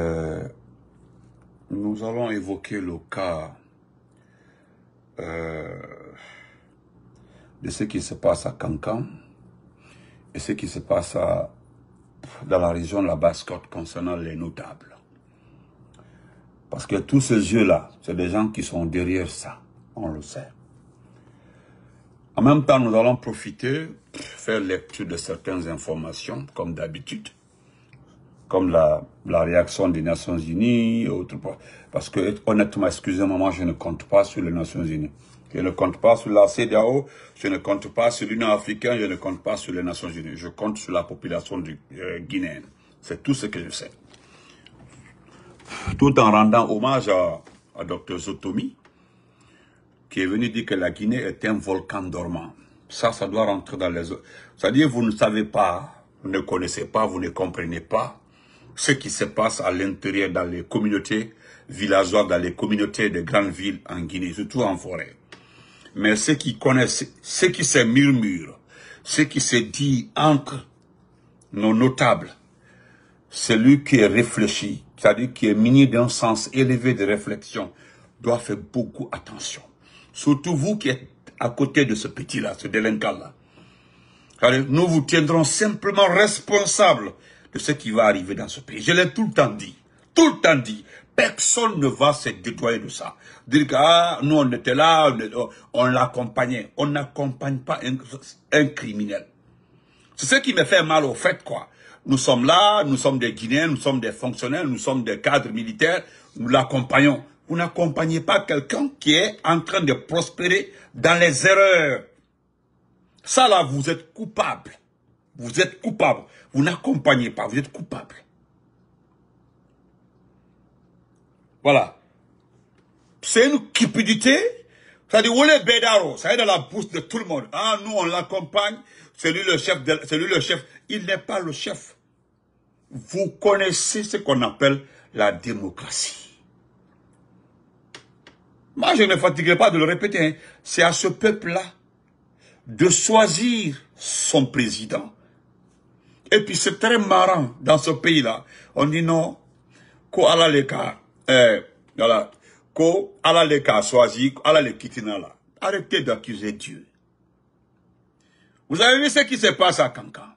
Euh, nous allons évoquer le cas euh, de ce qui se passe à Cancan et ce qui se passe dans la région de la Basse-Côte concernant les notables. Parce que tous ces yeux là c'est des gens qui sont derrière ça, on le sait. En même temps, nous allons profiter, faire lecture de certaines informations, comme d'habitude, comme la, la réaction des Nations Unies, autre, parce que honnêtement, excusez-moi, je ne compte pas sur les Nations Unies. Je ne compte pas sur la CDAO, je ne compte pas sur l'Union africaine, je ne compte pas sur les Nations Unies. Je compte sur la population du, euh, Guinée. C'est tout ce que je sais. Tout en rendant hommage à, à Dr Zotomi, qui est venu dire que la Guinée est un volcan dormant. Ça, ça doit rentrer dans les... C'est-à-dire, vous ne savez pas, vous ne connaissez pas, vous ne comprenez pas ce qui se passe à l'intérieur dans les communautés villageoises, dans les communautés de grandes villes en Guinée, surtout en forêt. Mais ceux qui connaissent, ce qui se murmure, ce qui se dit entre nos notables, celui qui est réfléchi, c'est-à-dire qui est muni d'un sens élevé de réflexion, doit faire beaucoup attention. Surtout vous qui êtes à côté de ce petit-là, ce délinquant-là. Nous vous tiendrons simplement responsable de ce qui va arriver dans ce pays. Je l'ai tout le temps dit. Tout le temps dit. Personne ne va se détoyer de ça. Dire que, ah, nous, on était là, on, l'accompagnait. On n'accompagne pas un, un criminel. C'est ce qui me fait mal au fait, quoi. Nous sommes là, nous sommes des Guinéens, nous sommes des fonctionnaires, nous sommes des cadres militaires, nous l'accompagnons. Vous n'accompagnez pas quelqu'un qui est en train de prospérer dans les erreurs. Ça là, vous êtes coupable. Vous êtes coupable vous n'accompagnez pas, vous êtes coupable. Voilà. C'est une cupidité. Ça dit, où les Bédaro Ça est dans la bouche de tout le monde. Ah, nous, on l'accompagne. C'est lui le chef. le chef. Il n'est pas le chef. Vous connaissez ce qu'on appelle la démocratie. Moi, je ne fatiguerai pas de le répéter. Hein. C'est à ce peuple-là de choisir son président et puis c'est très marrant dans ce pays-là. On dit non, ko ala eh, ko ala leka, choisi, ala le Arrêtez d'accuser Dieu. Vous avez vu ce qui se passe à Cancan.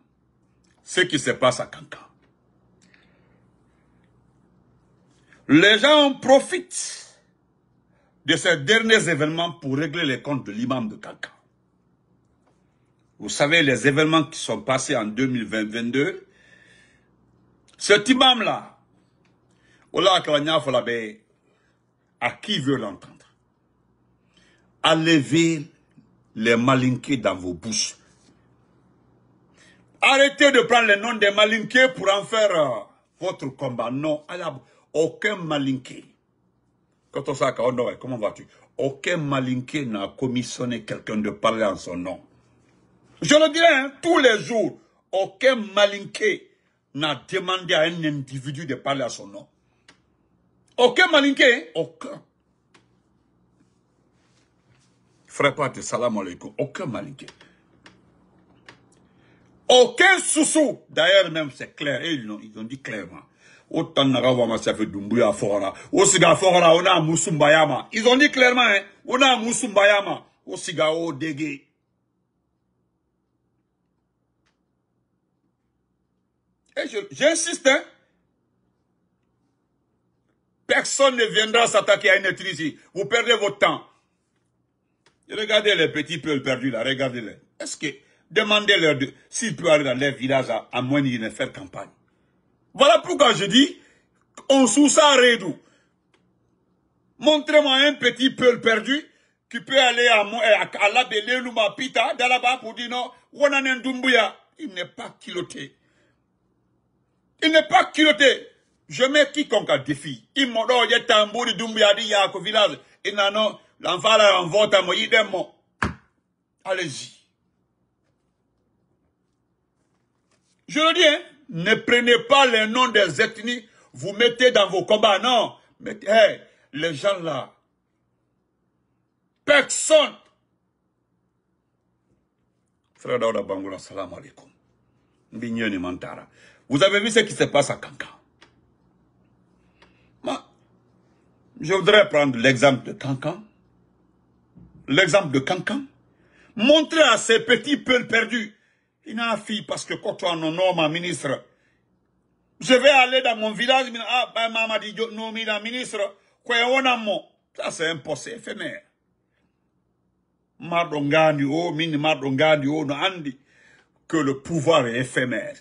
Ce qui se passe à Cancan. Les gens profitent de ces derniers événements pour régler les comptes de l'imam de Cancan. Vous savez, les événements qui sont passés en 2022, cet imam-là, à qui veut l'entendre allez les malinqués dans vos bouches. Arrêtez de prendre le nom des malinqués pour en faire euh, votre combat. Non, aucun malinqué. Quand on comment vas-tu Aucun malinqué n'a commissionné quelqu'un de parler en son nom. Je le dirai hein, tous les jours, aucun malinqué n'a demandé à un individu de parler à son nom. Aucun malinqué, hein, aucun. Frère de salam alaikum, aucun malinqué. Aucun soussou. D'ailleurs, même, c'est clair. ils, ont, ils ont dit clairement. Autant ça fait on a Moussoumbayama. Ils ont dit clairement, hein, On a Moussoumbayama. Et j'insiste, hein. Personne ne viendra s'attaquer à une étrusie. Vous perdez votre temps. Regardez les petits peuples perdus là, regardez-les. Est-ce que, demandez-leur s'ils peuvent aller dans les villages à, moins et ne faire campagne. Voilà pourquoi je dis, on sous ça Redou. Montrez-moi un petit peuple perdu qui peut aller à, à, à de Pita, bas pour dire non, Il n'est pas kiloté. Il n'est pas culotté. Je mets quiconque à défi. Il m'a dit, il y a tambour, a un village. Et non, l'enfant il en vote à moi, il Allez-y. Je le dis, hein. ne prenez pas les noms des ethnies, vous mettez dans vos combats. Non, Mais, hey, les gens là, personne. Frère Dauda Bangoula, salam alaikum. Bignoni Mantara. Vous avez vu ce qui se passe à Cancan. Je voudrais prendre l'exemple de Cancan. L'exemple de Cancan. Montrer à ces petits peuples perdus. Il n'a fille parce que quand on nomme un ministre, je vais aller dans mon village, mais ah, ben, maman dit, nommé la ministre, quoi, on a Ça, c'est un poste éphémère. du oh, mini que le pouvoir est éphémère.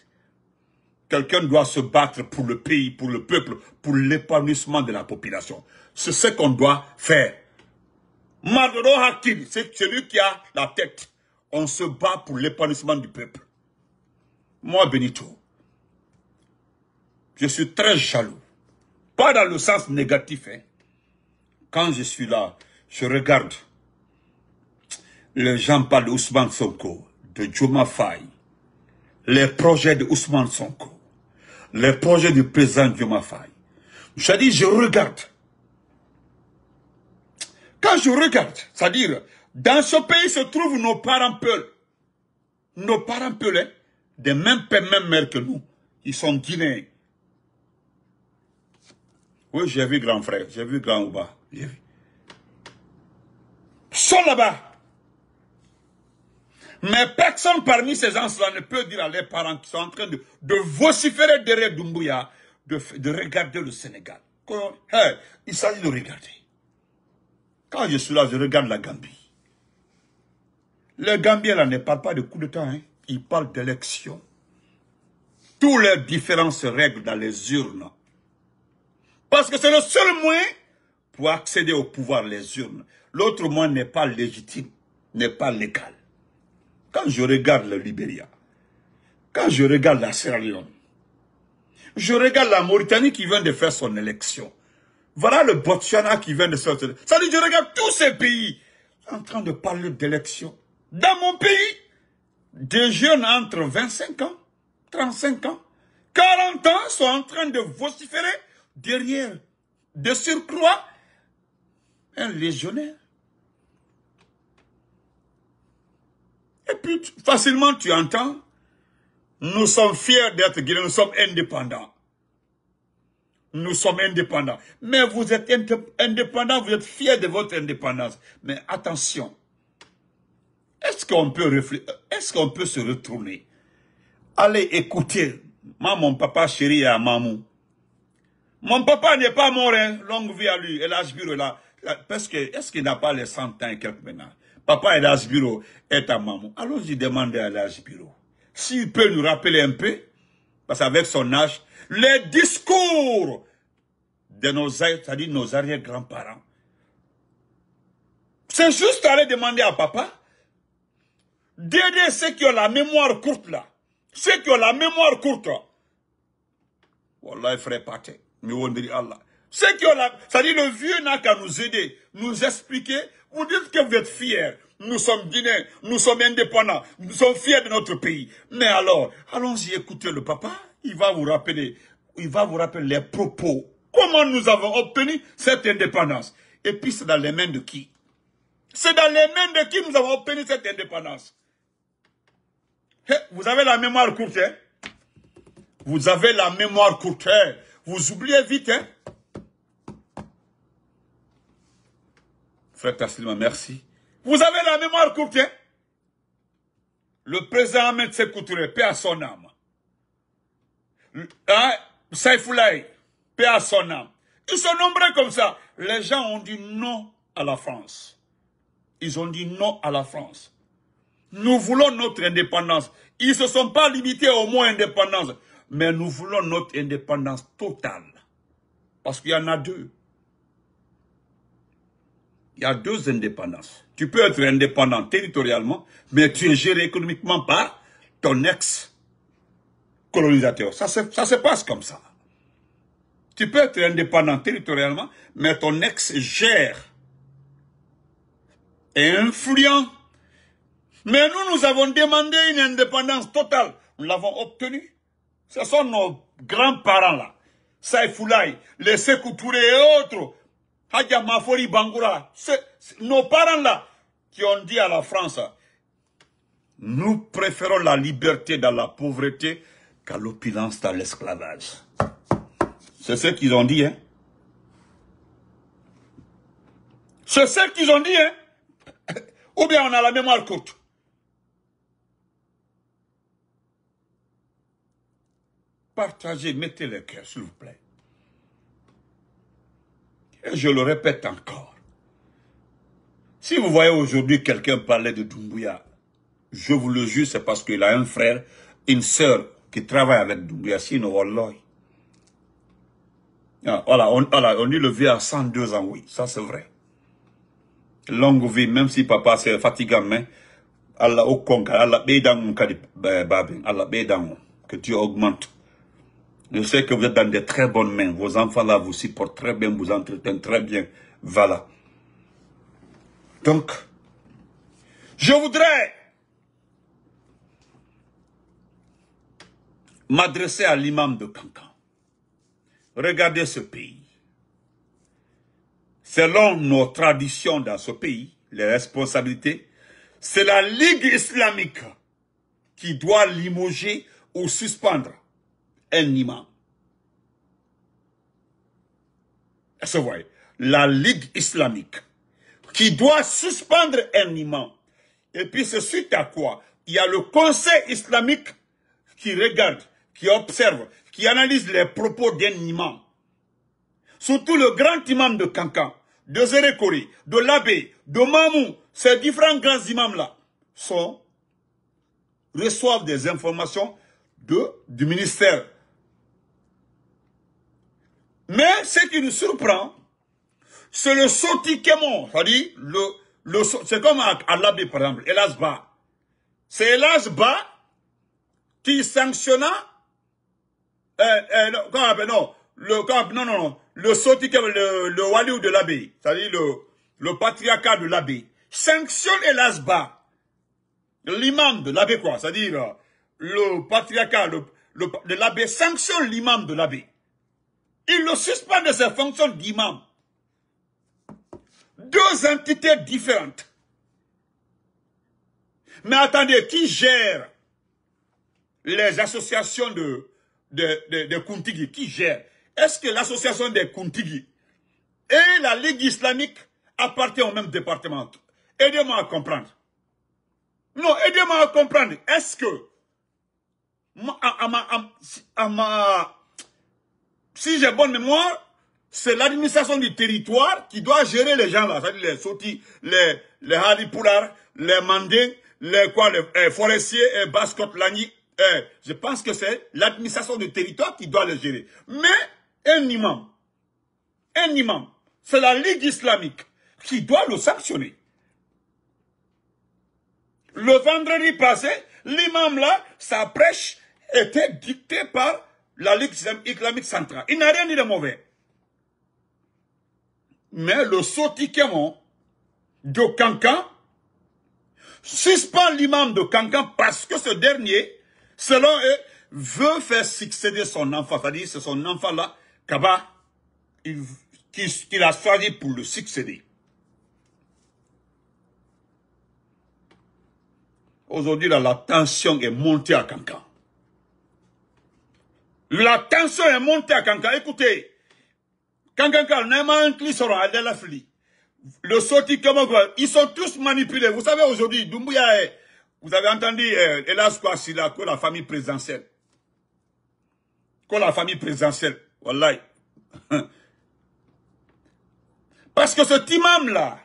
Quelqu'un doit se battre pour le pays, pour le peuple, pour l'épanouissement de la population. C'est ce qu'on doit faire. Maduro Hakim, c'est celui qui a la tête. On se bat pour l'épanouissement du peuple. Moi, Benito, je suis très jaloux. Pas dans le sens négatif. Hein. Quand je suis là, je regarde les gens parlent Ousmane Sonko, de Juma Faye, les projets de Ousmane Sonko les projets du président Dieu m'a C'est-à-dire, je regarde. Quand je regarde, c'est-à-dire, dans ce pays se trouvent nos parents peuls. Nos parents peuls, hein. des mêmes pères, mêmes mères que nous. Ils sont guinéens. Oui, j'ai vu grand frère, j'ai vu grand Ouba, Ils sont là-bas. Mais personne parmi ces gens-là ne peut dire à leurs parents qui sont en train de, vociférer derrière Doumbouya, de, regarder le Sénégal. il s'agit de regarder. Quand je suis là, je regarde la Gambie. Les Gambiens, là, ne parlent pas de coup de hein. temps. Ils parlent d'élection. Tous les différences règlent dans les urnes. Parce que c'est le seul moyen pour accéder au pouvoir, les urnes. L'autre moyen n'est pas légitime, n'est pas légal. Quand je regarde le Libéria, quand je regarde la Sierra Leone, je regarde la Mauritanie qui vient de faire son élection. Voilà le Botswana qui vient de sortir. Ça je regarde tous ces pays en train de parler d'élection. Dans mon pays, des jeunes entre 25 ans, 35 ans, 40 ans sont en train de vociférer derrière, de surcroît, un légionnaire. Et puis, facilement, tu entends, nous sommes fiers d'être guinéens, nous sommes indépendants. Nous sommes indépendants. Mais vous êtes indépendants, vous êtes fiers de votre indépendance. Mais attention, est-ce qu'on peut, est qu'on peut se retourner Allez écouter, moi, mon papa chéri à Mamou. Mon papa n'est pas mort, hein? longue vie à lui, et l'âge bureau là. Parce que, est-ce qu'il n'a pas les 100 ans et quelques Papa l'âge bureau, est ta maman. Allons-y demander à l'âge bureau. S'il peut nous rappeler un peu, parce qu'avec son âge, les discours de nos, nos arrière-grands-parents, c'est juste aller demander à papa d'aider ceux qui ont la mémoire courte là. Ceux qui ont la mémoire courte Wallah, frère Pate, Allah. Ceux qui ont la... C'est-à-dire le vieux n'a qu'à nous aider, nous expliquer vous dites que vous êtes fiers. Nous sommes Guinéens, nous sommes indépendants, nous sommes fiers de notre pays. Mais alors, allons-y écouter le papa. Il va vous rappeler, il va vous rappeler les propos. Comment nous avons obtenu cette indépendance Et puis c'est dans les mains de qui C'est dans les mains de qui nous avons obtenu cette indépendance eh, Vous avez la mémoire courte, hein Vous avez la mémoire courte, hein? Vous oubliez vite, hein Frère Tassilma, merci. Vous avez la mémoire courte, hein Le président Ahmed Sekouture, paix à son âme. Hein? paix à son âme. Ils sont nombreux comme ça. Les gens ont dit non à la France. Ils ont dit non à la France. Nous voulons notre indépendance. Ils ne se sont pas limités au mot indépendance. Mais nous voulons notre indépendance totale. Parce qu'il y en a deux. Il y a deux indépendances. Tu peux être indépendant territorialement, mais tu es géré économiquement par ton ex-colonisateur. Ça, se passe comme ça. Tu peux être indépendant territorialement, mais ton ex gère et influent. Mais nous, nous avons demandé une indépendance totale. Nous l'avons obtenue. Ce sont nos grands-parents là. Saïfoulaï, les Sekou et autres nos parents là, qui ont dit à la France, nous préférons la liberté dans la pauvreté qu'à l'opulence dans l'esclavage. C'est ce qu'ils ont dit, hein. C'est ce qu'ils ont dit, hein. Ou bien on a la mémoire courte. Partagez, mettez le cœur, s'il vous plaît. Et je le répète encore. Si vous voyez aujourd'hui quelqu'un parler de Doumbouya, je vous le jure, c'est parce qu'il a un frère, une sœur qui travaille avec Doumbouya, sinon Wallahi. Ah, voilà, on, voilà, on dit le vieux à 102 ans, oui, ça c'est vrai. Longue vie, même si papa c'est fatigant, mais Allah au Allah Allah que Dieu augmente. Je sais que vous êtes dans de très bonnes mains. Vos enfants là vous supportent très bien, vous entretenez très bien. Voilà. Donc, je voudrais m'adresser à l'imam de Cancan. Regardez ce pays. Selon nos traditions dans ce pays, les responsabilités, c'est la Ligue islamique qui doit limoger ou suspendre un imam. La Ligue islamique qui doit suspendre un imam. Et puis c'est suite à quoi Il y a le Conseil islamique qui regarde, qui observe, qui analyse les propos d'un imam. Surtout le grand imam de Kankan, de Zerekori, de l'abbé, de Mamou, ces différents grands imams-là sont reçoivent des informations du ministère mais ce qui nous surprend, c'est le sautiquement, c'est-à-dire, le, le, c'est comme à, l'Abbé, par exemple, Elasba. C'est Elasba qui sanctionna, euh, euh, non, le, non, non, non, le sautiquement, le, le waliou de l'abbé, c'est-à-dire le, le patriarcat de l'abbé, sanctionne Elasba, l'imam de l'abbé, quoi, c'est-à-dire euh, le patriarcat le, de l'abbé, sanctionne l'imam de l'abbé. Il le suspend de ses fonctions d'imam. Deux entités différentes. Mais attendez, qui gère les associations de, de, de, Kuntigi Qui gère Est-ce que l'association des Kuntigi et la Ligue islamique appartiennent au même département Aidez-moi à comprendre. Non, aidez-moi à comprendre. Est-ce que ma si j'ai bonne mémoire, c'est l'administration du territoire qui doit gérer les gens là, c'est-à-dire les Sotis, les, les les Mandins, les quoi, les, les eh, forestiers, eh, Lani. Eh, je pense que c'est l'administration du territoire qui doit les gérer. Mais un imam, un imam, c'est la Ligue islamique qui doit le sanctionner. Le vendredi passé, l'imam là, sa prêche était dictée par la Ligue islamique centrale. Il n'a rien dit de mauvais. Mais le sautiquement de Cancan suspend l'imam de Cancan parce que ce dernier, selon eux, veut faire succéder son enfant. C'est-à-dire, c'est son enfant-là, Kaba, qu'il a choisi pour le succéder. Aujourd'hui, la tension est montée à Cancan. La tension est montée à Kanka. Écoutez, Kankanka, un sera à flic. Le quoi, ils sont tous manipulés. Vous savez, aujourd'hui, Dumbuya, est, vous avez entendu, euh, hélas, quoi, là, quoi, la famille présidentielle. Quoi, la famille présidentielle. Wallahi. Parce que cet imam-là,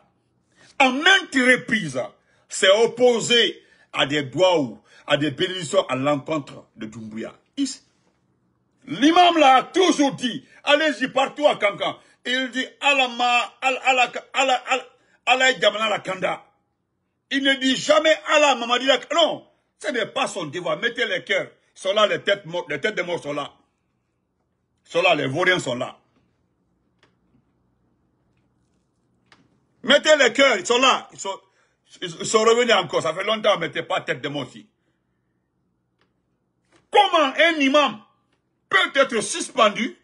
en même reprises, s'est opposé à des doigts à des bénédictions à l'encontre de Doumbouya. L'imam l'a toujours dit, allez-y partout à Kankan. Il dit Alama, Allah Djamana la Kanda. Il ne dit jamais Allah m'a dit Non, ce n'est pas son devoir. Mettez les cœurs. Cela les têtes, les têtes de mort sont là. les vauriens sont là. Mettez les cœurs, ils sont là. Ils sont, revenus encore. Ça fait longtemps, mettez pas tête de mort ici. Comment un imam peut être suspendu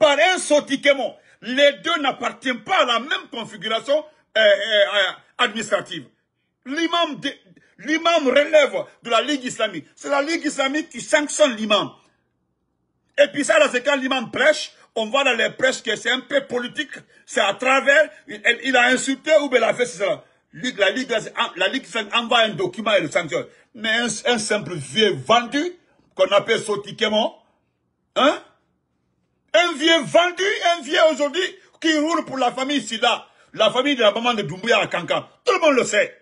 par un sautiquement. Les deux n'appartiennent pas à la même configuration euh, euh, euh, administrative. L'imam relève de la Ligue islamique. C'est la Ligue islamique qui sanctionne l'imam. Et puis ça, là c'est quand l'imam prêche, on voit dans les prêches que c'est un peu politique, c'est à travers, il, a insulté ou bien il a fait La Ligue, la Ligue envoie un document et le sanctionne. Mais un, simple vieux vendu, qu'on appelle sautiquement, Hein Un vieux vendu, un vieux aujourd'hui qui roule pour la famille Sida, la famille de la maman de Doumbouya à Kankan. Tout le monde le sait.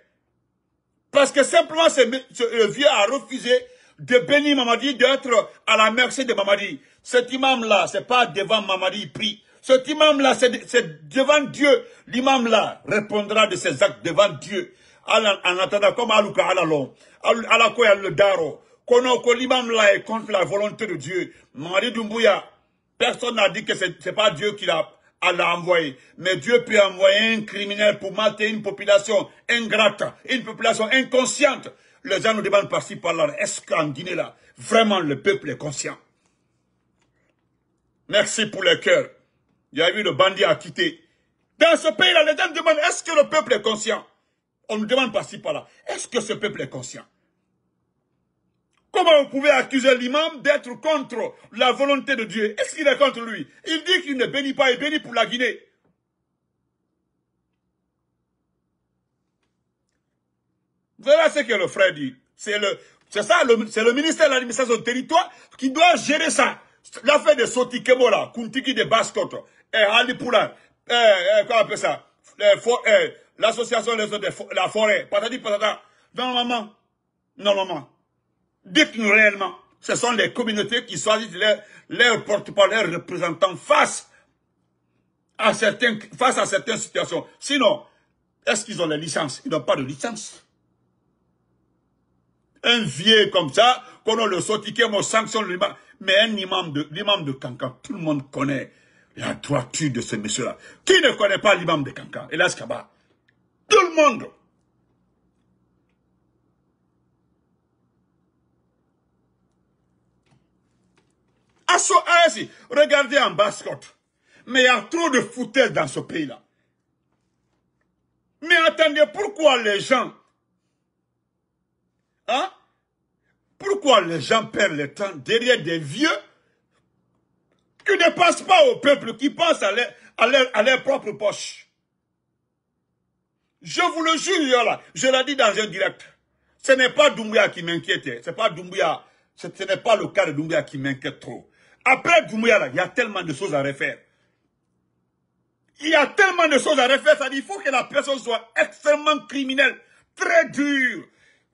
Parce que simplement, ce, vieux a refusé de bénir Mamadi, d'être à la merci de Mamadi. Cet imam-là, c'est pas devant Mamadi, il prie. Cet imam-là, c'est devant Dieu. L'imam-là répondra de ses actes devant Dieu. En attendant, comme Alouka Alalon, Alakoya le Daro, Konoko l'imam-là est contre la volonté de Dieu. Marie Doumbouya, personne n'a dit que ce n'est pas Dieu qui l'a envoyé. Mais Dieu peut envoyer un criminel pour mater une population ingrate, une population inconsciente. Les gens nous demandent par-ci, par-là. Est-ce qu'en Guinée, là, vraiment le peuple est conscient Merci pour le cœur. Il y a eu le bandit à quitter. Dans ce pays-là, les gens demandent, est-ce que le peuple est conscient On nous demande par-ci, par-là. Est-ce que ce peuple est conscient Comment vous pouvez accuser l'imam d'être contre la volonté de Dieu Est-ce qu'il est contre lui Il dit qu'il ne bénit pas, et bénit pour la Guinée. Voilà ce que le frère dit. C'est le, ça, c'est le ministère de l'administration du territoire qui doit gérer ça. L'affaire de Soti Kebola, Kuntiki de Bastote, et eh, Ali eh, eh, comment appelle ça L'association des autres la forêt, patati patata. Normalement, normalement, Dites-nous réellement. Ce sont les communautés qui choisissent leurs porte-parole, leurs représentants face à, certains, face à certaines situations. Sinon, est-ce qu'ils ont les licences Ils n'ont pas de licence. Un vieux comme ça, qu'on le sorti, on sanctionne l'imam, mais un imam de, l'imam de Cancan, tout le monde connaît la droiture de ce monsieur-là. Qui ne connaît pas l'imam de Cancan Hélas Kaba. Tout le monde regardez en bascotte. Mais il y a trop de foutaises dans ce pays-là. Mais attendez, pourquoi les gens... Hein Pourquoi les gens perdent le temps derrière des vieux qui ne pensent pas au peuple, qui pensent à leur, à leur, propre poche Je vous le jure, là, je l'ai dit dans un direct. Ce n'est pas Doumbouya qui m'inquiète. Ce pas ce n'est pas le cas de Doumbouya qui m'inquiète trop. Après Goumouyala, il y a tellement de choses à refaire. Il y a tellement de choses à refaire. Ça il faut que la personne soit extrêmement criminelle, très dure.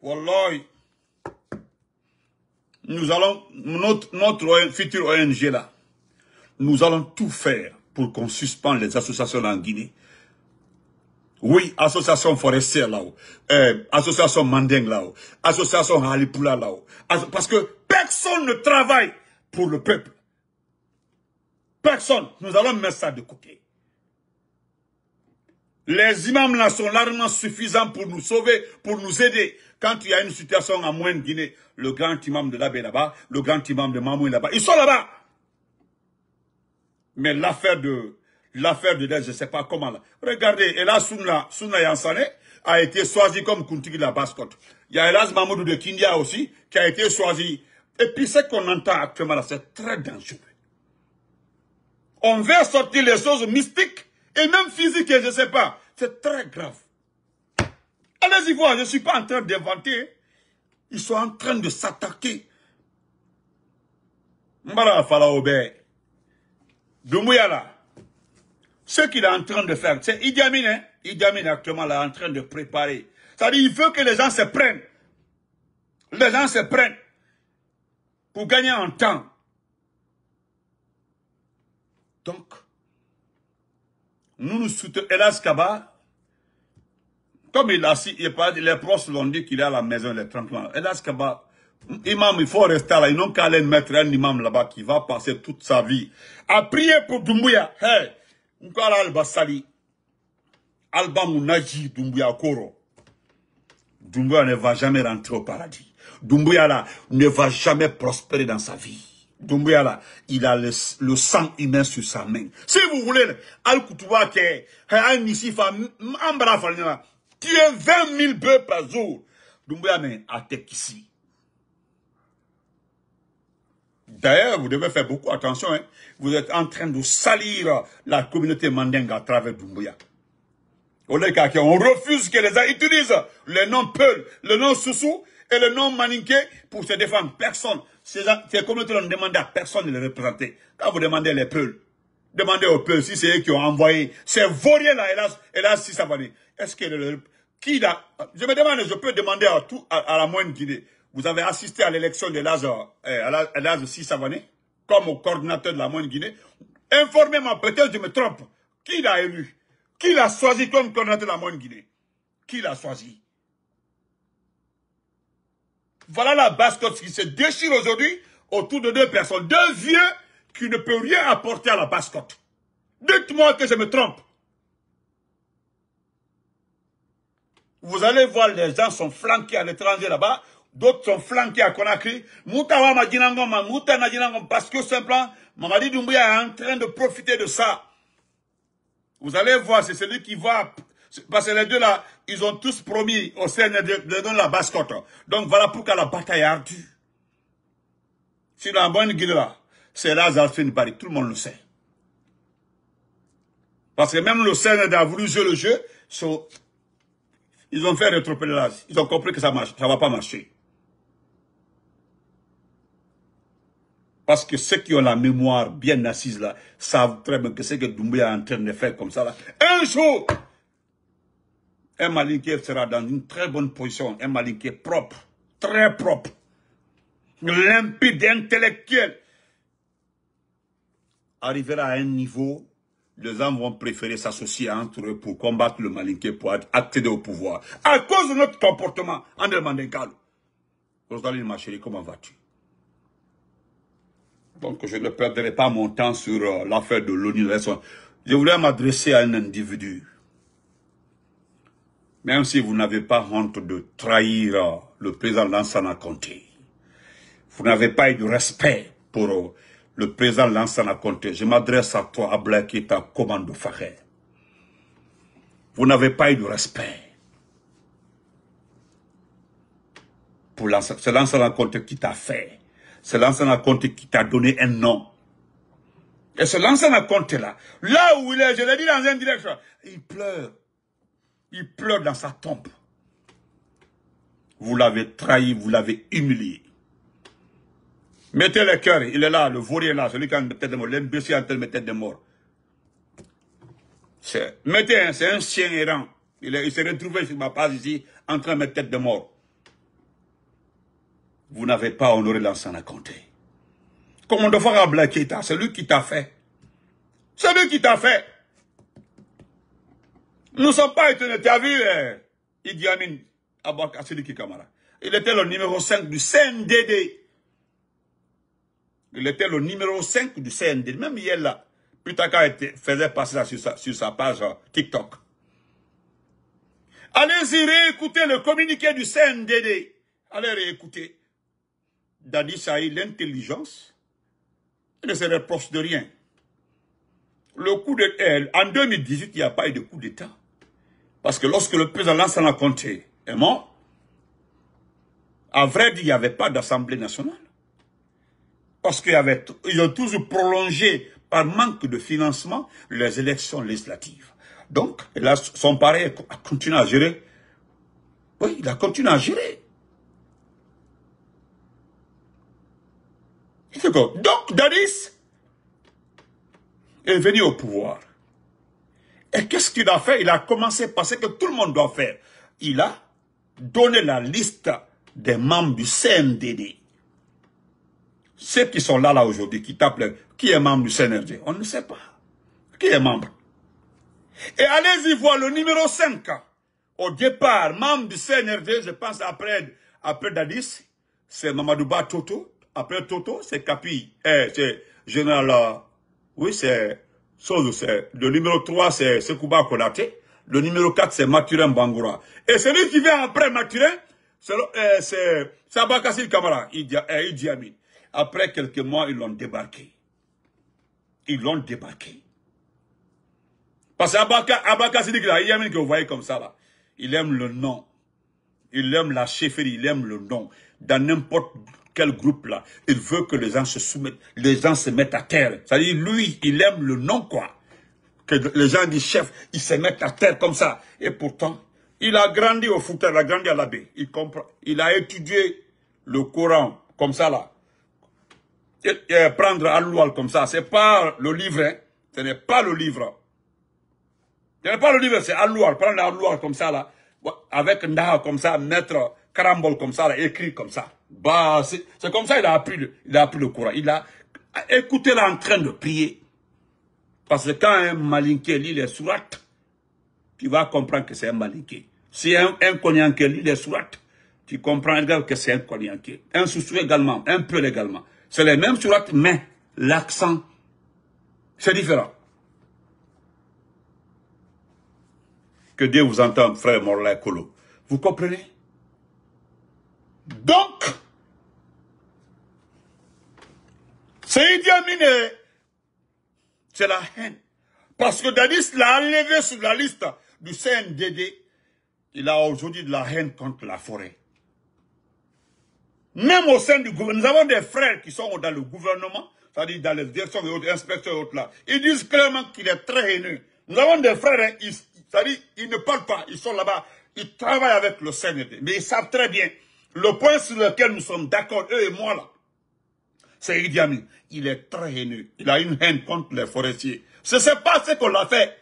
Wallah, nous allons, notre, notre futur ONG là, nous allons tout faire pour qu'on suspende les associations en Guinée. Oui, association forestière là-haut, euh, association mandingue là-haut, association Halipula là-haut. Parce que personne ne travaille pour le peuple personne. Nous allons mettre ça de côté. Les imams là sont largement suffisants pour nous sauver, pour nous aider. Quand il y a une situation en moyenne Guinée, le grand imam de l'abbé là-bas, le grand imam de Mamou là-bas, ils sont là-bas. Mais l'affaire de l'affaire de je ne sais pas comment là. Regardez, Elas Souna, Souna Yansane a été choisi comme Kunti de la Basse-Côte. Il y a hélas Mamoudou de Kindia aussi qui a été choisi. Et puis ce qu'on entend actuellement là, c'est très dangereux. On veut sortir les choses mystiques et même physiques, je ne sais pas. C'est très grave. Allez-y voir, je ne suis pas en train d'inventer. Ils sont en train de s'attaquer. Mbara Falaobe, Doumouyala, ce qu'il est en train de faire, c'est Idi Amin, hein? Idi actuellement est en train de préparer. C'est-à-dire, il veut que les gens se prennent. Les gens se prennent pour gagner en temps. Donc, nous nous soutenons Elas Kaba. Comme il a si, il les proches l'ont dit qu'il est à la maison, les 30 ans. Elas Kaba, imam, il faut rester là. Ils n'ont qu'à aller mettre un imam là-bas qui va passer toute sa vie à prier pour Dumbuya. Hé al basali Alba Mounaji Dumbuya Koro. Dumbuya ne va jamais rentrer au paradis. Dumbuya là ne va jamais prospérer dans sa vie. Dumbuya, il a le, sang humain sur sa main. Si vous voulez, Al koutoua qui est un 20 000 bœufs par jour. Doumbouya mais à ici. D'ailleurs, vous devez faire beaucoup attention. Hein. Vous êtes en train de salir la communauté mandingue à travers Doumbouya. On refuse que les gens utilisent le nom Peul, le nom Soussou et le nom Maninké pour se défendre. Personne. Ces, ces communautés ne demandé à personne de les représenter. Quand vous demandez les peuples, demandez aux peuples si c'est eux qui ont envoyé ces vauriens là hélas, hélas, si Est-ce que le, qui je me demande, je peux demander à tout, à, la moindre Guinée. Vous avez assisté à l'élection de Lazare, eh, à comme au coordinateur de la Moine Guinée. Informez-moi, peut-être je me trompe. Qui l'a élu Qui l'a choisi comme coordinateur de la Moine Guinée Qui l'a choisi voilà la bascotte qui se déchire aujourd'hui autour de deux personnes. Deux vieux qui ne peuvent rien apporter à la bascotte. Dites-moi que je me trompe. Vous allez voir, les gens sont flanqués à l'étranger là-bas. D'autres sont flanqués à Conakry. Moutawa parce que simplement, Mamadi Doumbouya est en train de profiter de ça. Vous allez voir, c'est celui qui va parce que les deux là, ils ont tous promis au Seigneur de, donner la bascotte. Donc voilà pourquoi la bataille est ardue. Si la bonne guide là, c'est Razalfin Paris. tout le monde le sait. Parce que même le Seigneur a voulu jouer le jeu, ils ont fait là. Ils ont compris que ça marche, ça va pas marcher. Parce que ceux qui ont la mémoire bien assise là, savent très bien que ce que Doumbé est en train de faire comme ça là, un jour, un malinquier sera dans une très bonne position, un malinqué propre, très propre, limpide, intellectuel, arrivera à un niveau, les hommes vont préférer s'associer entre eux pour combattre le malinqué pour accéder au pouvoir. À cause de notre comportement, André Mandenkalo. Rosaline, ma chérie, comment vas-tu Donc, je ne perdrai pas mon temps sur euh, l'affaire de l'ONU. Je voulais m'adresser à un individu même si vous n'avez pas honte de trahir euh, le président Lansana Conté, vous n'avez pas eu de respect pour euh, le président Lansana Conté. Je m'adresse à toi, Abla, qui est à commande de Vous n'avez pas eu de respect. pour C'est Lansana Conté qui t'a fait. C'est Lansana Conté qui t'a donné un nom. Et c'est Lansana Conté là. Là où il est, je l'ai dit dans une direction, il pleure il pleure dans sa tombe. Vous l'avez trahi, vous l'avez humilié. Mettez le cœur, il est là, le est là, celui qui a une tête de mort, l'imbécile a une tête de mort. Mettez un, c'est un chien errant. Il, s'est retrouvé sur ma page ici, en train de mettre tête de mort. Vous n'avez pas honoré l'ancien compter. Comment on doit faire à C'est Celui qui t'a fait. C'est lui qui t'a fait. Nous ne sommes pas étonnés. Tu as vu, euh, Idi Amin Abakassidi Kamara. Il était le numéro 5 du CNDD. Il était le numéro 5 du CNDD. Même hier, là, Putaka faisait passer ça sur sa, page hein, TikTok. Allez-y réécouter le communiqué du CNDD. Allez réécouter. Dadi Saïd, l'intelligence, ne se reproche de rien. Le coup de, euh, en 2018, il n'y a pas eu de coup d'État. Parce que lorsque le président Lansana Conté est mort, à vrai dire, il n'y avait pas d'Assemblée nationale. Parce qu'ils ont toujours prolongé, par manque de financement, les élections législatives. Donc, là, son pareil a continué à gérer. Oui, il a continué à gérer. Donc, Dadis est venu au pouvoir. Et qu'est-ce qu'il a fait Il a commencé par ce que tout le monde doit faire. Il a donné la liste des membres du CNDD. Ceux qui sont là, là aujourd'hui, qui tapent, qui est membre du CNRD On ne sait pas. Qui est membre Et allez-y voir le numéro 5. Au départ, membre du CNRD, je pense après, après Dadis, c'est Mamadouba Toto. Après Toto, c'est Capi, eh, c'est Général, euh, oui, c'est c'est le numéro 3, c'est Sekouba Konaté. Le numéro 4, c'est Mathurin Bangoura. Et celui qui vient après Mathurin, c'est euh, il Kamara, euh, Idi, Amin. Après quelques mois, ils l'ont débarqué. Ils l'ont débarqué. Parce il dit Idi Amin que vous voyez comme ça là, il aime le nom. Il aime la chefferie, il aime le nom. Dans n'importe quel groupe là. Il veut que les gens se soumettent, les gens se mettent à terre. C'est-à-dire, lui, il aime le nom, quoi. Que les gens disent chef, ils se mettent à terre comme ça. Et pourtant, il a grandi au foot, il a grandi à l'abbé. Il comprend. Il a étudié le Coran, comme ça là. Et, prendre à comme ça, c'est pas le livre, hein. Ce n'est pas le livre. Ce n'est pas le livre, c'est aloual. Prendre à comme ça là. Avec Nda comme ça, mettre carambol comme ça là, écrit comme ça. Bah, c'est comme ça il a appris le, il a le courant. Il a écouté là en train de prier. Parce que quand un malinqué lit les sourates, tu vas comprendre que c'est un malinqué. Si un, un lit les sourates, tu comprends que c'est un cognanqué. Un sous-sous également, un peu également. C'est les mêmes sourates, mais l'accent, c'est différent. Que Dieu vous entende, frère Morlaï colo. Vous comprenez donc, c'est c'est la haine. Parce que Dadis l'a enlevé sur la liste du CNDD. Il a aujourd'hui de la haine contre la forêt. Même au sein du gouvernement, nous avons des frères qui sont dans le gouvernement, c'est-à-dire dans les directions et autres, inspecteurs et autres là. Ils disent clairement qu'il est très haineux. Nous avons des frères, hein, c'est-à-dire ils ne parlent pas, ils sont là-bas, ils travaillent avec le CNDD. Mais ils savent très bien le point sur lequel nous sommes d'accord, eux et moi là, c'est Idi Amin. Il est très haineux. Il a une haine contre les forestiers. Ce n'est pas ce qu'on a fait.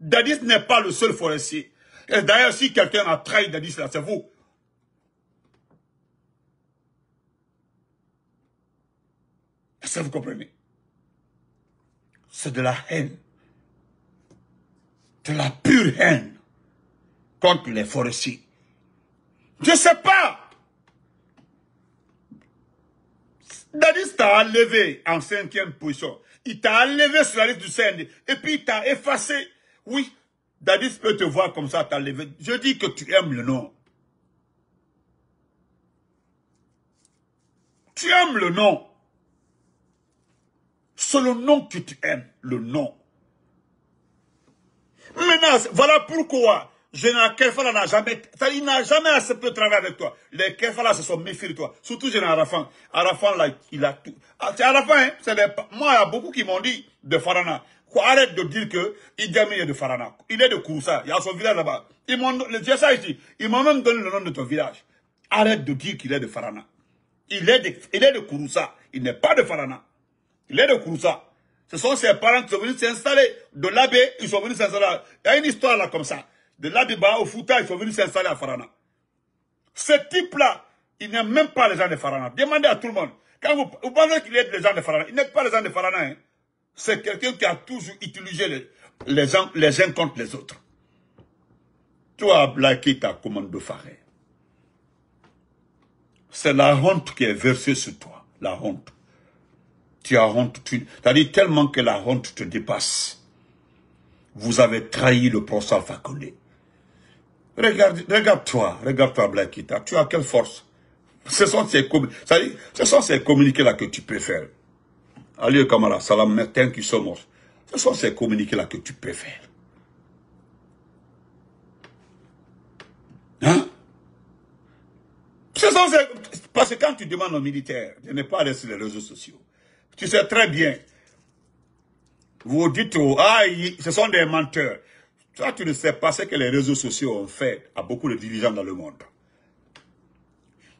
Dadis n'est pas le seul forestier. Et d'ailleurs, si quelqu'un a trahi Dadis c'est vous. Est-ce que vous comprenez C'est de la haine. De la pure haine contre les forestiers. Je ne sais pas Dadis t'a enlevé en cinquième position. Il t'a enlevé sur la liste du CND. Et puis il t'a effacé. Oui, Dadis peut te voir comme ça, t'a enlevé. Je dis que tu aimes le nom. Tu aimes le nom. C'est le nom que tu aimes, le nom. Menace. voilà pourquoi Général Kefala n'a jamais, il n'a jamais assez peu travaillé avec toi. Les Képhalas se sont méfiés de toi. Surtout Général Arafan. Arafan, là, il a tout. Ah, c'est Arafan, hein, c'est moi, il y a beaucoup qui m'ont dit de Farana. Arrête de dire que est de Farana. Il est de Koussa. Il y a son village là-bas. Ils m'ont, il ça ici. Ils m'ont même donné le nom de ton village. Arrête de dire qu'il est de Farana. Il est de, il est de Kouroussa. Il n'est pas de Farana. Il est de Kouroussa. Ce sont ses parents qui sont venus s'installer. De l'abbé, ils sont venus s'installer. Il y a une histoire là comme ça de l'Abiba au Fouta, ils sont venus s'installer à Farana. Ce type-là, il n'aime même pas les gens de Farana. Demandez à tout le monde. Quand vous, vous qu'il est les gens de Farana, il n'est pas les gens de Farana. Hein. C'est quelqu'un qui a toujours utilisé les, uns, les contre les autres. Toi, as blaqué ta commande de Faré. C'est la honte qui est versée sur toi. La honte. Tu as honte. Tu as dit tellement que la honte te dépasse. Vous avez trahi le professeur Fakonde. Regarde, toi regarde-toi, Blackita. Tu as quelle force Ce sont ces, communiqués-là que tu préfères. Allez, Kamala, salam, thank you so much. Ce sont ces communiqués-là que tu préfères. Hein Ce sont Parce que quand tu demandes aux militaires je ne pas aller sur les réseaux sociaux, tu sais très bien, vous dites, ah, ce sont des menteurs. Toi, tu ne sais pas ce que les réseaux sociaux ont fait à beaucoup de dirigeants dans le monde.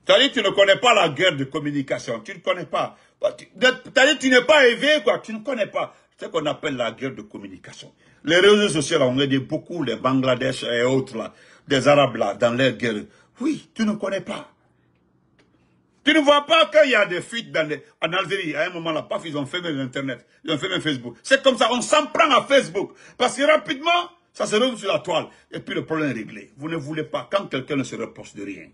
as dit, tu ne connais pas la guerre de communication. Tu ne connais pas. Bah, tu n'es pas éveillé, quoi. Tu ne connais pas ce qu'on appelle la guerre de communication. Les réseaux sociaux, ont aidé beaucoup, les Bangladesh et autres, là, des Arabes, là, dans leur guerre. Oui, tu ne connais pas. Tu ne vois pas qu'il y a des fuites dans en Algérie. À un moment, là, paf, ils ont fermé l'Internet. Ils ont fermé Facebook. C'est comme ça, on s'en prend à Facebook. Parce que rapidement, ça se résout sur la toile. Et puis le problème est réglé. Vous ne voulez pas, quand quelqu'un ne se repose de rien.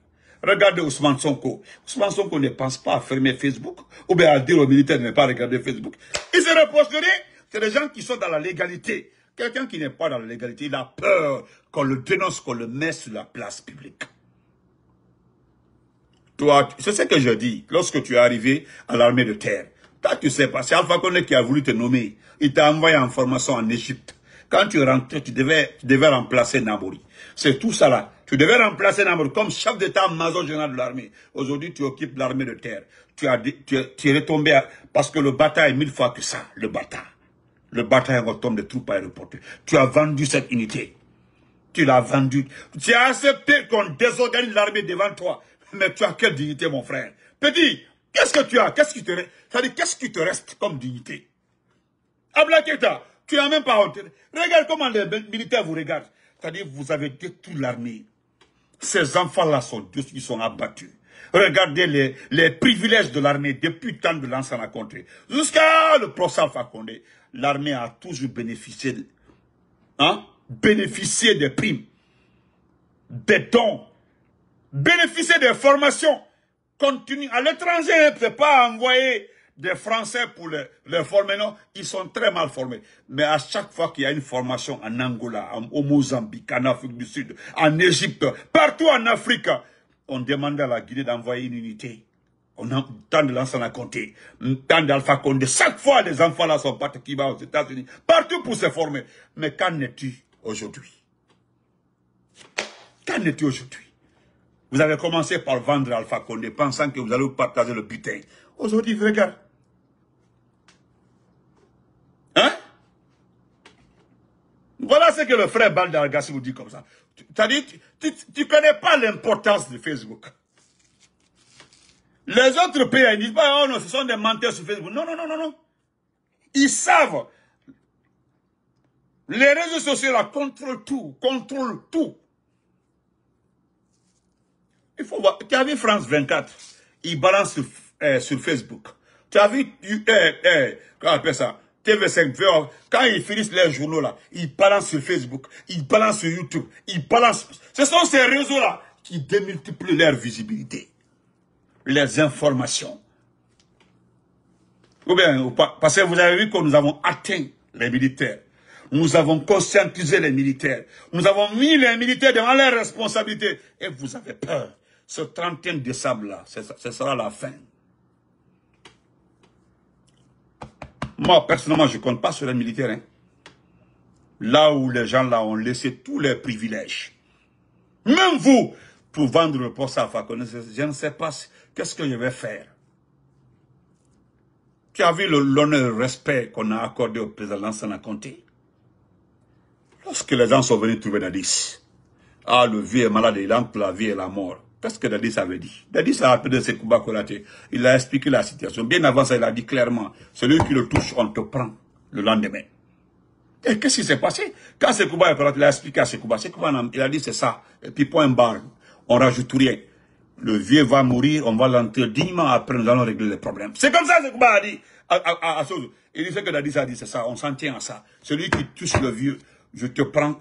Regardez Ousmane Sonko. Ousmane Sonko ne pense pas à fermer Facebook ou bien à dire aux militaires de ne pas regarder Facebook. Il se reproche de rien. C'est des gens qui sont dans la légalité. Quelqu'un qui n'est pas dans la légalité, il a peur qu'on le dénonce, qu'on le mette sur la place publique. Toi, c'est ce que je dis lorsque tu es arrivé à l'armée de terre. Toi, tu sais pas, c'est Alpha Kone qui a voulu te nommer. Il t'a envoyé en formation en Égypte. Quand tu rentrais, tu devais, tu devais remplacer Nambori. C'est tout ça là. Tu devais remplacer Nambori comme chef d'état maison général de l'armée. Aujourd'hui, tu occupes l'armée de terre. Tu, as, tu, es retombé parce que le bataille est mille fois que ça, le bataille. Le bataille retombe de troupes aéroportées. Tu as vendu cette unité. Tu l'as vendue. Tu as accepté qu'on désorganise l'armée devant toi. Mais tu as quelle dignité, mon frère Petit, qu'est-ce que tu as Qu'est-ce qui te reste qu'est-ce qui te reste comme dignité Ablaketa, tu n'as même pas honte. Regarde comment les ben- militaires vous regardent. C'est-à-dire, vous avez détruit l'armée. Ces enfants-là sont tous, ils sont abattus. Regardez les, privilèges de l'armée depuis le temps de l'ancien la contrée. Jusqu'à le procès Alpha Condé, l'armée a toujours bénéficié, hein, bénéficié des primes, des dons, bénéficié des formations continue à l'étranger. Ne peut pas envoyer des Français pour les, les, former. Non, ils sont très mal formés. Mais à chaque fois qu'il y a une formation en Angola, au Mozambique, en Afrique du Sud, en Égypte, partout en Afrique, on demande à la Guinée d'envoyer une unité. On a tant de l'ensemble à compter. Tant d'Alpha Condé. Chaque fois, les enfants là sont partis qui vont aux États-Unis. Partout pour se former. Mais qu'en es-tu aujourd'hui Qu'en es-tu aujourd'hui Vous avez commencé par vendre Alpha Condé, pensant que vous allez vous partager le butin. Aujourd'hui, regarde, Voilà ce que le frère Gassi vous dit comme ça. C'est-à-dire, tu ne connais pas l'importance de Facebook. Les autres pays, ils disent pas, oh non, ce sont des menteurs sur Facebook. Non, non, non, non, non. Ils savent. Les réseaux sociaux, là, contrôlent tout, contrôlent tout. Il faut voir. Tu as vu France 24, ils balancent euh, sur, Facebook. Tu as vu, euh, euh, comment appelle ça TV5 quand ils finissent leurs journaux là, ils balancent sur Facebook, ils balancent sur YouTube, ils balancent. Ce sont ces réseaux-là qui démultiplient leur visibilité, leurs informations. Ou bien, parce que vous avez vu que nous avons atteint les militaires. Nous avons conscientisé les militaires. Nous avons mis les militaires devant leurs responsabilités. Et vous avez peur. Ce 31 décembre-là, ce sera la fin. Moi, personnellement, je ne compte pas sur les militaires. Hein. Là où les gens là ont laissé tous les privilèges. Même vous, pour vendre le poste à je ne sais pas qu'est-ce que je vais faire. Tu as vu l'honneur et le respect qu'on a accordé au président Lansana Conté Lorsque les gens sont venus trouver Nadis, ah, le vieux est malade, il entre la vie et la mort. Qu'est-ce que Dadis avait dit Dadis a appelé Sekouba Konaté. Il a expliqué la situation. Bien avant ça, il a dit clairement, celui qui le touche, on te prend le lendemain. Et qu'est-ce qui s'est passé Quand Sekouba est parti, il a expliqué à Sekouba. Sekouba, il a dit, c'est ça. Et puis point barre, on rajoute rien. Le vieux va mourir, on va l'enterrer dignement, après nous allons régler les problèmes. C'est comme ça Sekouba a dit. À, à, il dit ce que Dadis a dit, c'est ça, on s'en tient à ça. Celui qui touche le vieux, je te prends,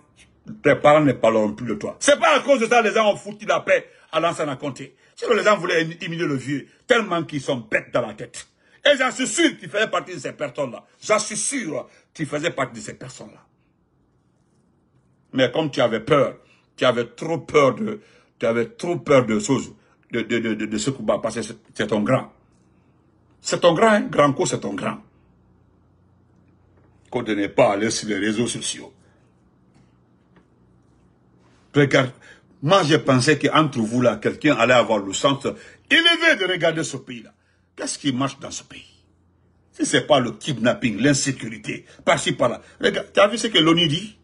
tes parents ne parleront plus de toi. C'est pas à cause de ça, les gens ont foutu la paix raconter Conté. Si les gens voulaient éliminer le vieux, tellement qu'ils sont bêtes dans la tête. Et j'en suis sûr tu faisais partie de ces personnes-là. J'en suis sûr qu'il faisait partie de ces personnes-là. Mais comme tu avais peur, tu avais trop peur de, tu avais trop peur de choses, de, ce qui va passer, c'est ton grand. C'est ton grand, hein. grand coup, c'est ton grand. Quand tu n'es pas aller sur les réseaux sociaux. Regarde, moi, je pensais qu'entre vous, là, quelqu'un allait avoir le sens élevé de regarder ce pays-là. Qu'est-ce qui marche dans ce pays Si ce n'est pas le kidnapping, l'insécurité, par-ci, par-là. Regarde, tu as vu ce que l'ONU dit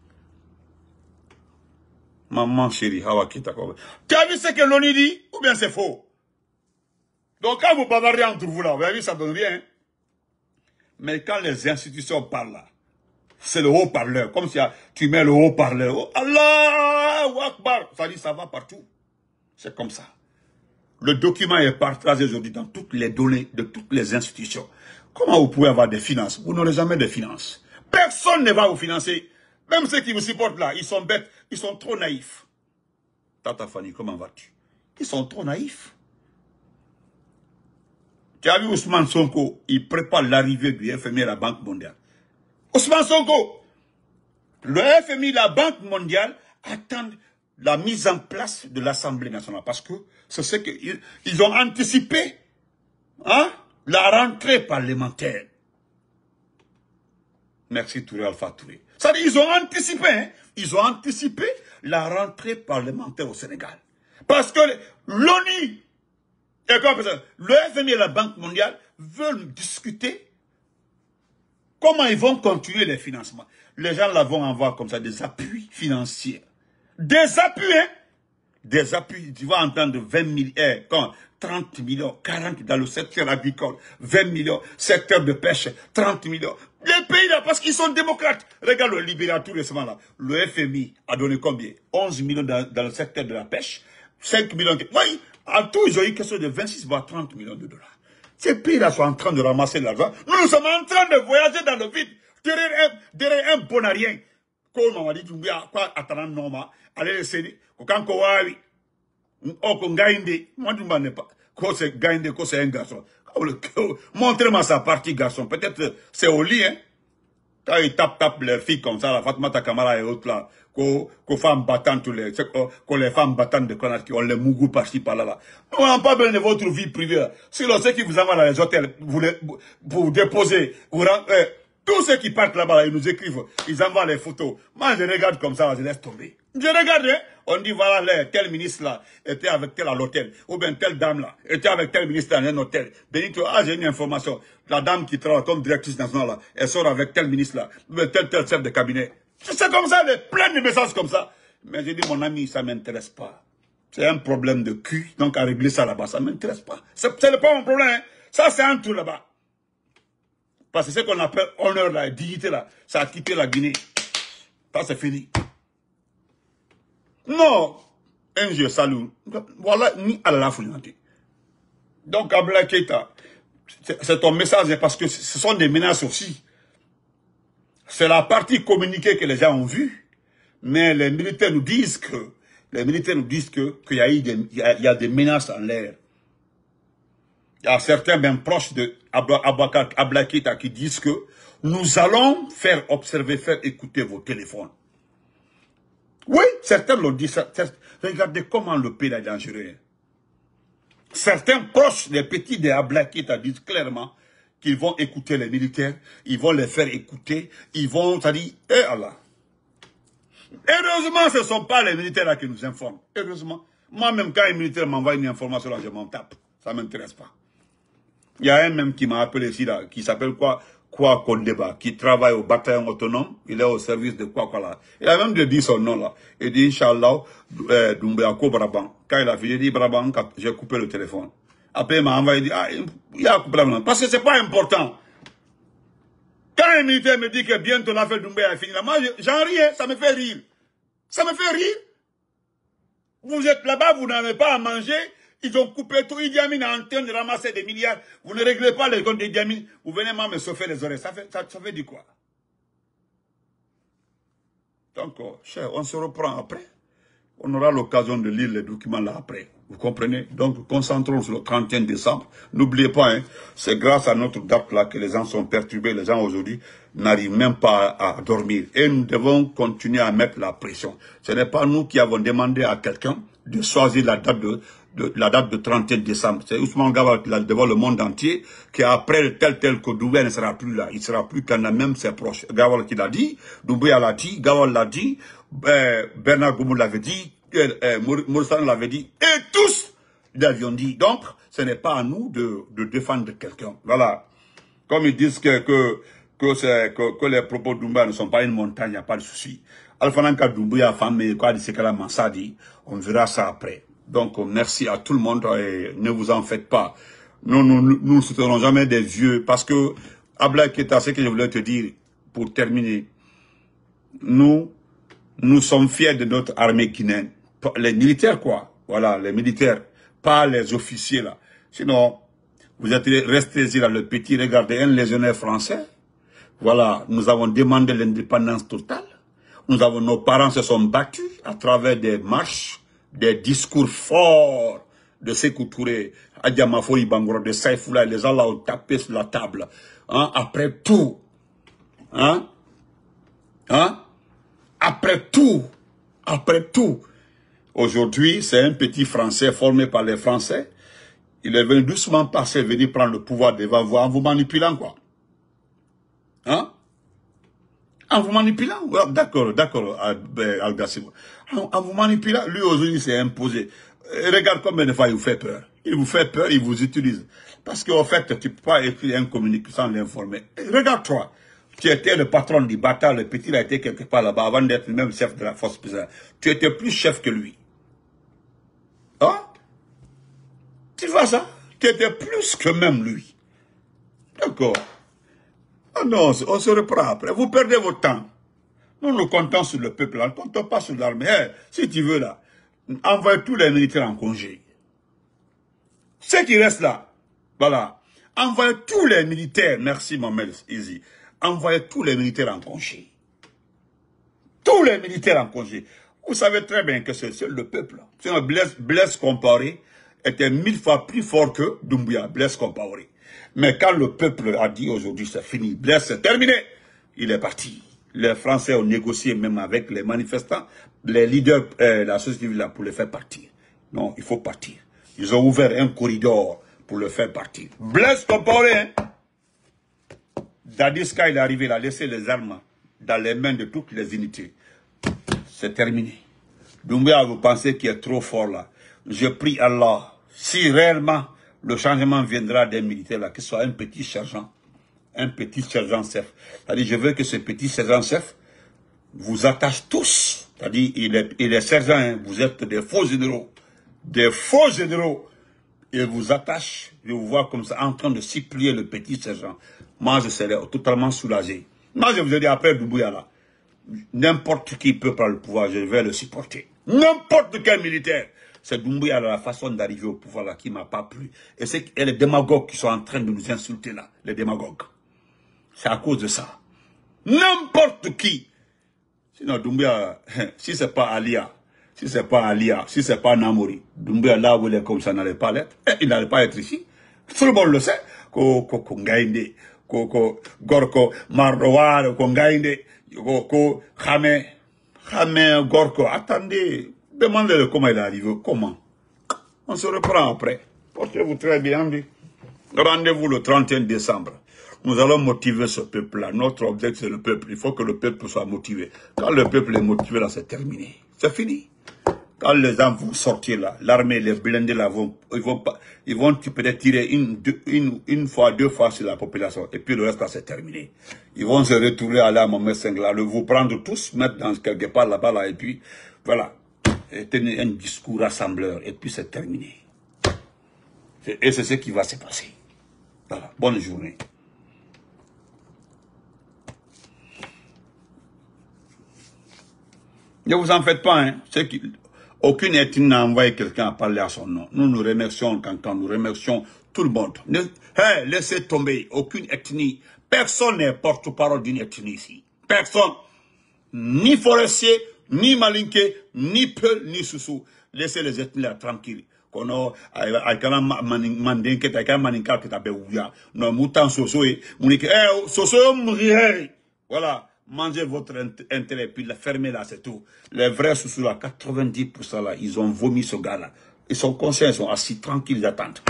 Maman chérie, Tu as vu ce que l'ONU dit Ou bien c'est faux Donc quand vous bavardez entre vous là, vous avez vu, ça ne donne rien. Hein. Mais quand les institutions parlent là, c'est le haut-parleur. Comme si ah, tu mets le haut-parleur. Oh, Allah Akbar Ça dit, ça va partout. C'est comme ça. Le document est partagé aujourd'hui dans toutes les données de toutes les institutions. Comment vous pouvez avoir des finances Vous n'aurez jamais de finances. Personne ne va vous financer. Même ceux qui vous supportent là, ils sont bêtes, ils sont trop naïfs. Tata Fanny, comment vas-tu Ils sont trop naïfs. Tu as vu Ousmane Sonko, il prépare l'arrivée du FMI à la Banque mondiale. Ousmane Songo, le FMI, la Banque mondiale, attendent la mise en place de l'Assemblée nationale. Parce que c'est ce qu'ils ont anticipé hein, la rentrée parlementaire. Merci Touré Alpha Touré. Ça ils ont anticipé, hein. ils ont anticipé la rentrée parlementaire au Sénégal. Parce que l'ONU, le FMI et la Banque mondiale veulent discuter Comment ils vont continuer les financements Les gens là, vont avoir comme ça, des appuis financiers. Des appuis, hein Des appuis, tu vas entendre 20 milliards, eh, quand 30 millions, 40 dans le secteur agricole, 20 millions, secteur de pêche, 30 millions. Les pays là, parce qu'ils sont démocrates. Regarde le libéral tout récemment là. Le FMI a donné combien 11 millions dans, le secteur de la pêche, 5 millions. Oui, en tout, ils ont eu une question de 26 voire 30 millions de dollars. Ces pays-là sont en train de ramasser de l'argent. Nous, nous sommes en train de voyager dans le vide, derrière un, bon un bonarien. Comme on dit, tu quoi, attendant normal, allez essayer. Quand on Kowawi, oh, qu'on Ngaïnde, moi, ne m'en pas. Quand c'est Ngaïnde, quand c'est un garçon. Montrez-moi sa partie, garçon. Peut-être euh, c'est au lit, hein. Quand ils tapent, tapent les filles comme ça, la Fatma Takamara et autres là, qu'aux femmes battantes, les, euh, les femmes battantes de qui ont les mougou par-ci, par-là. Là. Nous n'avons pas besoin de votre vie privée. Si l'on sait qu'ils vous envoient dans les hôtels, vous les, vous, déposez, vous, rentrez... Eh, tous ceux qui partent là-bas, ils nous écrivent, ils envoient les photos. Moi, je regarde comme ça, je laisse tomber. Je regarde, hein. on dit, voilà, tel ministre là était avec tel à l'hôtel, ou bien telle dame là était avec tel ministre dans un hôtel. Benito, ah, j'ai une information. La dame qui travaille comme directrice nationale, là, elle sort avec tel ministre là, ou tel, chef de cabinet. C'est comme ça, est plein de messages comme ça. Mais j'ai dit, mon ami, ça m'intéresse pas. C'est un problème de cul, donc à régler ça là-bas, ça m'intéresse pas. C'est pas mon problème, hein. Ça, c'est un tout là-bas c'est ce qu'on appelle honneur, la dignité, ça a quitté la Guinée. Ça, c'est fini. Non, un jeu salut. Voilà, ni la Donc, Abla Keita, c'est ton message, hein, parce que ce sont des menaces aussi. C'est la partie communiquée que les gens ont vue, mais les militaires nous disent que, les militaires nous disent que, qu'il y, y a des menaces en l'air il y a certains même proches de Ablakita qui disent que nous allons faire observer, faire écouter vos téléphones. Oui, certains l'ont dit. regardez comment le pays est dangereux. Certains proches des petits des Ablakita disent clairement qu'ils vont écouter les militaires, ils vont les faire écouter, ils vont, ça dit, eh Allah. Heureusement, ce ne sont pas les militaires qui nous informent. Heureusement. Moi-même, quand un militaire m'envoie une information je m'en tape. Ça ne m'intéresse pas. Il y a un même qui m'a appelé ici, là, qui s'appelle quoi Quoi Kondeba, qui travaille au bataillon autonome. Il est au service de quoi quoi là. Il a même dit son nom là. Il dit Inch'Allah, euh, Dumbeako Brabant ». Quand il a fini, il dit Braban, j'ai coupé le téléphone. Après, il m'a envoyé, il dit, ah, il a coupé Brabant ». Parce que ce n'est pas important. Quand un militaire me dit que bientôt l'affaire Dumbé est fini, là, moi, j'en rie, hein. ça me fait rire. Ça me fait rire. Vous êtes là-bas, vous n'avez pas à manger, ils ont coupé tout. Idi Amin est en train de ramasser des milliards. Vous ne réglez pas les comptes des Amin. Vous venez même me les oreilles. Ça fait, ça, du quoi Donc, euh, cher, on se reprend après. On aura l'occasion de lire les documents là après. Vous comprenez Donc, concentrons sur le 31 décembre. N'oubliez pas, hein, c'est grâce à notre date là que les gens sont perturbés. Les gens aujourd'hui n'arrivent même pas à, dormir. Et nous devons continuer à mettre la pression. Ce n'est pas nous qui avons demandé à quelqu'un de choisir la date de, la date de 31 décembre. C'est Ousmane qui l'a devant le monde entier qu'après après tel tel que Doumbé ne sera plus là. Il ne sera plus qu'un même ses proches. Gawal qui l'a dit, Doumbé l'a dit, Gawal l'a dit, euh, Bernard Goumou l'avait dit, euh, euh l'avait dit, et tous l'avions dit. Donc, ce n'est pas à nous de, de défendre quelqu'un. Voilà. Comme ils disent que, que, que, les propos de Doumbé ne sont pas une montagne, il n'y a pas de souci. Alphananka a femme, quoi, de ce que a dit, on verra ça après. Donc, merci à tout le monde et ne vous en faites pas. Nous, nous, nous ne soutenons jamais des vieux parce que, Abla Keta, ce que je voulais te dire pour terminer, nous, nous sommes fiers de notre armée guinéenne. Les militaires, quoi. Voilà, les militaires, pas les officiers, là. Sinon, vous êtes restés là, le petit, regardez, un légionnaire français. Voilà, nous avons demandé l'indépendance totale. Nous avons, nos parents se sont battus à travers des marches des discours forts de Sekou Touré, Adjamafori Bangoro, de Saifoula, les gens là ont tapé sur la table. Hein, après tout, hein? Hein? Après tout, après tout, aujourd'hui, c'est un petit Français formé par les Français. Il est venu doucement passer, venir prendre le pouvoir devant vous, en vous manipulant, quoi. Hein? En ah, vous manipulant ah, D'accord, d'accord, al en, en vous manipulant, lui aujourd'hui s'est imposé. Euh, regarde combien de fois il vous fait peur. Il vous fait peur, il vous utilise. Parce qu'en fait, tu ne peux pas écrire un communiqué sans l'informer. Regarde-toi. Tu étais le patron du bataille, le petit a été quelque part là-bas avant d'être même chef de la force spéciale. Tu étais plus chef que lui. Hein? Tu vois ça? Tu étais plus que même lui. D'accord. Ah non, on se reprend après. Vous perdez votre temps. Nous, nous comptons sur le peuple. On ne compte pas sur l'armée. Eh, si tu veux, là, envoie tous les militaires en congé. Ceux qui restent là, voilà. Envoie tous les militaires. Merci, Mamel easy. Envoie tous les militaires en congé. Tous les militaires en congé. Vous savez très bien que c'est le peuple. un un blesse Comparé était mille fois plus fort que Dumbuya Blesse Comparé. Mais quand le peuple a dit aujourd'hui c'est fini, blesse, c'est terminé, il est parti. Les Français ont négocié même avec les manifestants, les leaders, de euh, la société civile pour les faire partir. Non, il faut partir. Ils ont ouvert un corridor pour le faire partir. Blaise Compaoré, hein? Dadiska, il est arrivé, il a laissé les armes dans les mains de toutes les unités. C'est terminé. Doumbia, vous pensez qu'il est trop fort là. Je prie Allah, si réellement le changement viendra des militaires là, que soit un petit sergent, un petit sergent-chef. à je veux que ce petit sergent-chef vous attache tous. cest à il est, sergent, hein. vous êtes des faux généraux. Des faux généraux. et vous attache, je vous vois comme ça, en train de supplier le petit sergent. Moi, je serais totalement soulagé. Moi, je vous ai dit, après n'importe qui peut prendre le pouvoir, je vais le supporter. N'importe quel militaire. C'est Doumbouya la façon d'arriver au pouvoir là qui m'a pas plu. Et c'est les démagogues qui sont en train de nous insulter là, les démagogues. C'est à cause de ça. N'importe qui. Sinon Doumbouya, euh, si ce n'est pas Alia, si c'est pas Alia, si c'est pas Namori, Doumbouya là où il est comme ça n'allait pas l'être, eh, il n'allait pas être ici. Tout le monde le sait. Koko Kongaïnde, Koko gorko mardoar Kongaïnde, Koko gorko attendez Demandez-le comment il arrive, Comment On se reprend après. Portez-vous très bien. Rendez-vous le 31 décembre. Nous allons motiver ce peuple-là. Notre objectif, c'est le peuple. Il faut que le peuple soit motivé. Quand le peuple est motivé, là, c'est terminé. C'est fini. Quand les gens vont sortir là, l'armée, les blindés là, vont, ils vont, peut-être tirer une, une, une, fois, deux fois sur la population. Et puis le reste là, c'est terminé. Ils vont se retrouver à la vous prendre tous, mettre dans quelque part là-bas là, et puis, voilà tenir un discours rassembleur et puis c'est terminé. Et c'est ce qui va se passer. Voilà. Bonne journée. Ne vous en faites pas. Hein. aucune ethnie n'a envoyé quelqu'un à parler à son nom. Nous nous remercions quand, nous remercions tout le monde. Ne, laissez tomber. Aucune ethnie. Personne n'est porte-parole d'une ethnie ici. Personne. Ni forestier, ni malinke, ni peul, ni sousou. Laissez les ethnies tranquilles. kono aikala manden keta aikala que keta be wuya no mutan soso e, On dit, eh oh, soso yo voilà mangez votre intérêt puis la fermez là c'est tout les vrais soussous, là 90% là ils ont vomi ce gars là ils sont conscients ils sont assis tranquilles ils attendent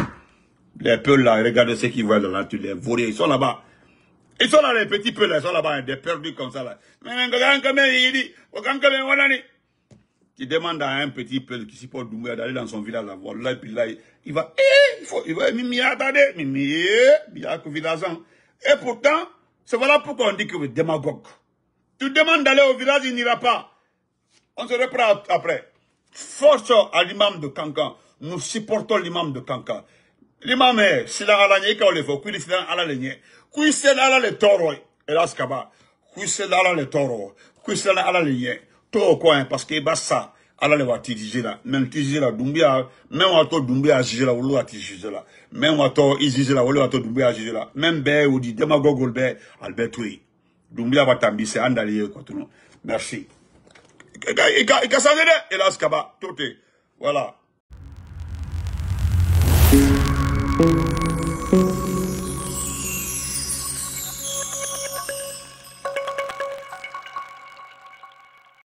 les peuls là regardez ce qui voient là tu les ils sont là-bas ils sont là, les petits peuples, ils sont là-bas, hein, des perdus comme ça, là. Il demande à un petit peu qui supporte Doumbouya d'aller dans son village, là, voilà, là, il va, eh, il faut, il va, Mimi, attendez, Mimi, eh, Et pourtant, c'est voilà pourquoi on dit que vous démagogue. Tu demandes d'aller au village, il n'ira pas. On se reprend après. Force à l'imam de Kankan. Nous supportons l'imam de Kankan. L'imam est, s'il a à quand on le est s'il a à kuisela ala le toro? elas kaba kuisela ala le toro? kuisela ala le yɛ t'o quoi hein parce que bas ça, sa ala le b'a même ti juger même wa to dunbuya juger la olu b'a même wa to i juger la olu à même bɛɛ ou di demago bɛɛ albertui dumbia va yen dunbuya b'a ta merci Et ka i e ka e sange elas kaba Tout est voilà.